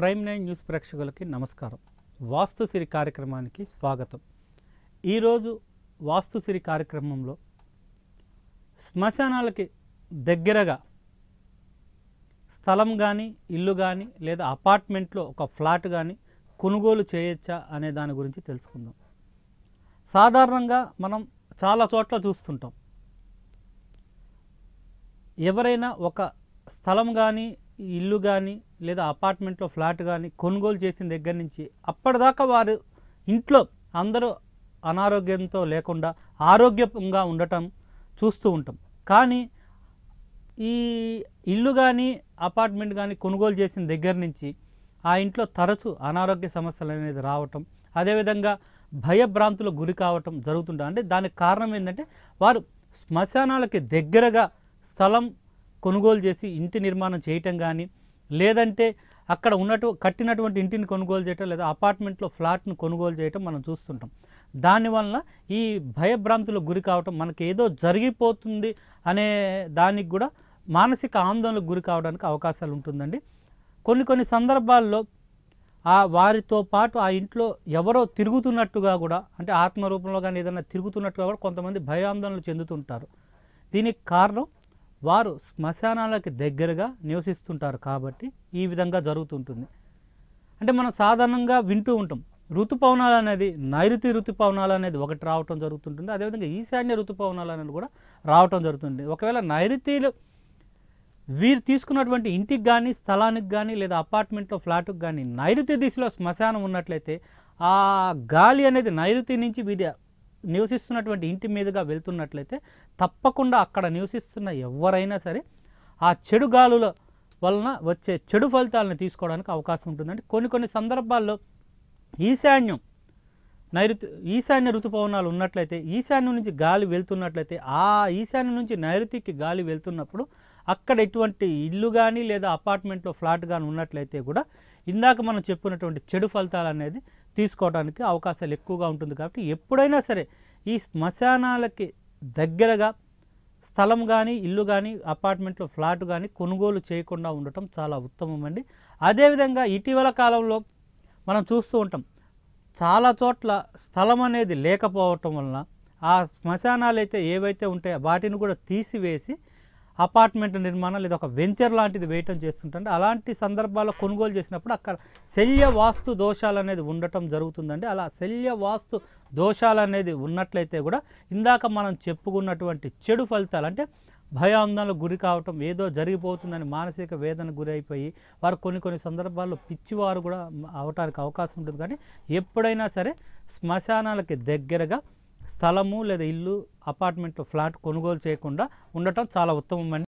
prime nine news ప్రేక్షకులకి నమస్కారం వాస్తు సిరి కార్యక్రమానికి స్వాగతం ఈరోజు వాస్తు సిరి కార్యక్రమంలో శ్మశానాలకి దగ్గరగా స్థలం కానీ ఇల్లు కానీ లేదా అపార్ట్మెంట్లో ఒక ఫ్లాట్ కానీ కొనుగోలు చేయొచ్చా అనే దాని గురించి తెలుసుకుందాం సాధారణంగా మనం చాలా చోట్ల చూస్తుంటాం ఎవరైనా ఒక స్థలం కానీ ఇల్లు కానీ లేదా అపార్ట్మెంట్లో ఫ్లాట్ కానీ కొనుగోలు చేసిన దగ్గర నుంచి అప్పటిదాకా వారు ఇంట్లో అందరూ అనారోగ్యంతో లేకుండా ఆరోగ్యంగా ఉండటం చూస్తూ ఉంటాం కానీ ఈ ఇల్లు కానీ అపార్ట్మెంట్ కానీ కొనుగోలు చేసిన దగ్గర నుంచి ఆ ఇంట్లో తరచూ అనారోగ్య సమస్యలు అనేది రావటం అదేవిధంగా భయభ్రాంతులకు గురి కావటం జరుగుతుంటా అంటే దానికి కారణం ఏంటంటే వారు శ్మశానాలకి దగ్గరగా స్థలం కొనుగోలు చేసి ఇంటి నిర్మాణం చేయటం కానీ లేదంటే అక్కడ ఉన్నటు కట్టినటువంటి ఇంటిని కొనుగోలు చేయటం లేదా అపార్ట్మెంట్లో ఫ్లాట్ను కొనుగోలు చేయటం మనం చూస్తుంటాం దానివల్ల ఈ భయభ్రాంతులకు గురి కావటం మనకి ఏదో జరిగిపోతుంది అనే దానికి కూడా మానసిక ఆందోళనకు గురి కావడానికి అవకాశాలు ఉంటుందండి కొన్ని కొన్ని సందర్భాల్లో ఆ వారితో పాటు ఆ ఇంట్లో ఎవరో తిరుగుతున్నట్టుగా కూడా అంటే ఆత్మ రూపంలో కానీ ఏదైనా తిరుగుతున్నట్టుగా కూడా కొంతమంది భయాందోళనలు చెందుతుంటారు దీనికి కారణం వారు శ్మశానాలకి దగ్గరగా నివసిస్తుంటారు కాబట్టి ఈ విధంగా జరుగుతుంటుంది అంటే మనం సాధారణంగా వింటూ ఉంటాం ఋతుపవనాలు అనేది నైరుతి ఋతుపవనాలు అనేది ఒకటి రావటం జరుగుతుంటుంది అదేవిధంగా ఈశాన్య ఋతుపవనాలు అనేది కూడా రావటం జరుగుతుంది ఒకవేళ నైరుతిలో వీరు తీసుకున్నటువంటి ఇంటికి కానీ స్థలానికి కానీ లేదా అపార్ట్మెంట్లో ఫ్లాట్కి కానీ నైరుతి దిశలో శ్మశానం ఉన్నట్లయితే ఆ గాలి అనేది నైరుతి నుంచి వీరి నివసిస్తున్నటువంటి ఇంటి మీదుగా వెళ్తున్నట్లయితే తప్పకుండా అక్కడ నివసిస్తున్న ఎవరైనా సరే ఆ చెడు గాలుల వలన వచ్చే చెడు ఫలితాలను తీసుకోవడానికి అవకాశం ఉంటుందండి కొన్ని కొన్ని సందర్భాల్లో ఈశాన్యం నైరుతి ఈశాన్య ఋతుపవనాలు ఉన్నట్లయితే ఈశాన్యం నుంచి గాలి వెళ్తున్నట్లయితే ఆ ఈశాన్యం నుంచి నైరుతికి గాలి వెళ్తున్నప్పుడు అక్కడ ఎటువంటి ఇల్లు కానీ లేదా అపార్ట్మెంట్లో ఫ్లాట్ కానీ ఉన్నట్లయితే కూడా ఇందాక మనం చెప్పినటువంటి చెడు ఫలితాలు అనేది తీసుకోవడానికి అవకాశాలు ఎక్కువగా ఉంటుంది కాబట్టి ఎప్పుడైనా సరే ఈ శ్మశానాలకి దగ్గరగా స్థలం కానీ ఇల్లు కానీ అపార్ట్మెంట్లో ఫ్లాట్ కానీ కొనుగోలు చేయకుండా ఉండటం చాలా ఉత్తమమండి అదేవిధంగా ఇటీవల కాలంలో మనం చూస్తూ ఉంటాం చాలా చోట్ల స్థలం అనేది లేకపోవటం వలన ఆ శ్మశానాలు అయితే ఏవైతే ఉంటాయో వాటిని కూడా తీసివేసి అపార్ట్మెంట్ నిర్మాణం లేదా ఒక వెంచర్ లాంటిది వేయటం చేస్తుంటే అలాంటి సందర్భాల్లో కొనుగోలు చేసినప్పుడు అక్కడ శల్య వాస్తు దోషాలు అనేది ఉండటం జరుగుతుందండి అలా శల్య వాస్తు దోషాలు అనేది ఉన్నట్లయితే కూడా ఇందాక మనం చెప్పుకున్నటువంటి చెడు ఫలితాలు అంటే భయాందనలకు గురి కావటం ఏదో జరిగిపోతుందని మానసిక వేదన గురి అయిపోయి వారు కొన్ని కొన్ని సందర్భాల్లో పిచ్చివారు కూడా అవటానికి అవకాశం ఉంటుంది కానీ ఎప్పుడైనా సరే శ్మశానాలకి దగ్గరగా స్థలము లేదా ఇల్లు అపార్ట్మెంట్ ఫ్లాట్ కొనుగోలు చేయకుండా ఉండటం చాలా ఉత్తమమని